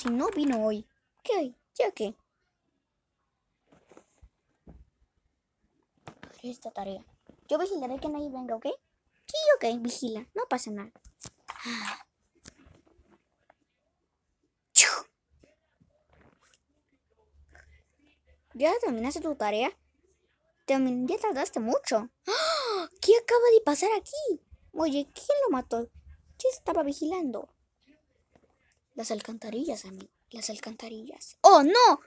si no vino hoy. ¿Qué hay? ¿Ya qué? Esta tarea. Yo vigilaré que nadie venga, ¿ok? Sí, ok, vigila. No pasa nada. Ah. ¿Ya terminaste tu tarea? ya tardaste mucho. ¡Ah! ¿Qué acaba de pasar aquí? Oye, ¿quién lo mató? Yo estaba vigilando. Las alcantarillas, amigo. Las alcantarillas. ¡Oh, no!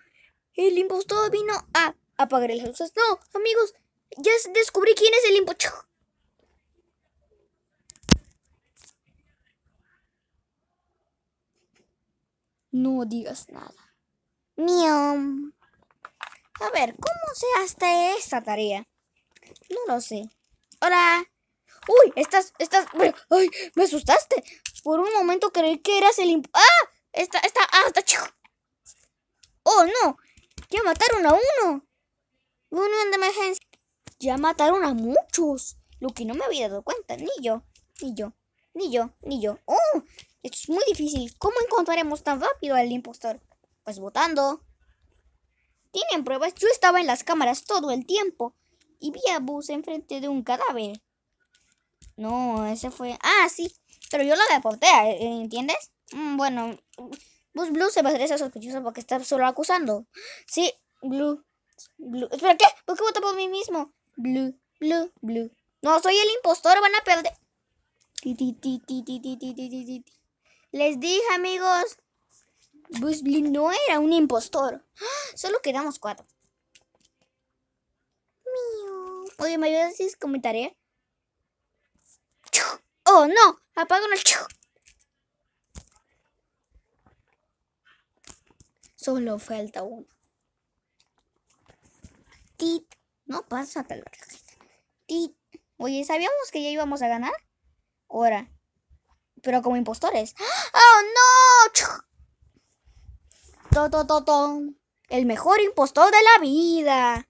El impostor vino a apagar las luces. No, amigos, ya descubrí quién es el impostor. No digas nada. Miam. A ver, ¿cómo se hace esta tarea? No lo sé. Hola. ¡Uy! estas, estas. Eh. ¡Ay! Me asustaste. Por un momento creí que eras el... ¡Ah! Está, está, ah, está chico. ¡Oh, no! Ya mataron a uno. ¡Uno de emergencia. Ya mataron a muchos. Lo que no me había dado cuenta, ni yo, ni yo, ni yo, ni yo. ¡Oh! Esto es muy difícil. ¿Cómo encontraremos tan rápido al impostor? Pues votando. ¿Tienen pruebas? Yo estaba en las cámaras todo el tiempo y vi a Bus enfrente de un cadáver. No, ese fue... Ah, sí. Pero yo lo deporté, eh, eh, ¿entiendes? Mm, bueno, Bus Blue se va a esa sospechosa porque está solo acusando. Sí, Blue. Blue. ¿Espera qué? ¿Por qué voto por mí mismo? Blue, Blue, Blue. No, soy el impostor, van a perder. Les dije, amigos. Bus Blue no era un impostor. ¡Ah! Solo quedamos cuatro. mío Oye, ¿me ayudas si apago no. chico. Solo falta uno. Tit. No pasa tal vez Tit. Oye, ¿sabíamos que ya íbamos a ganar? Ahora. Pero como impostores. ¡Ah! ¡Oh, no! to, El mejor impostor de la vida.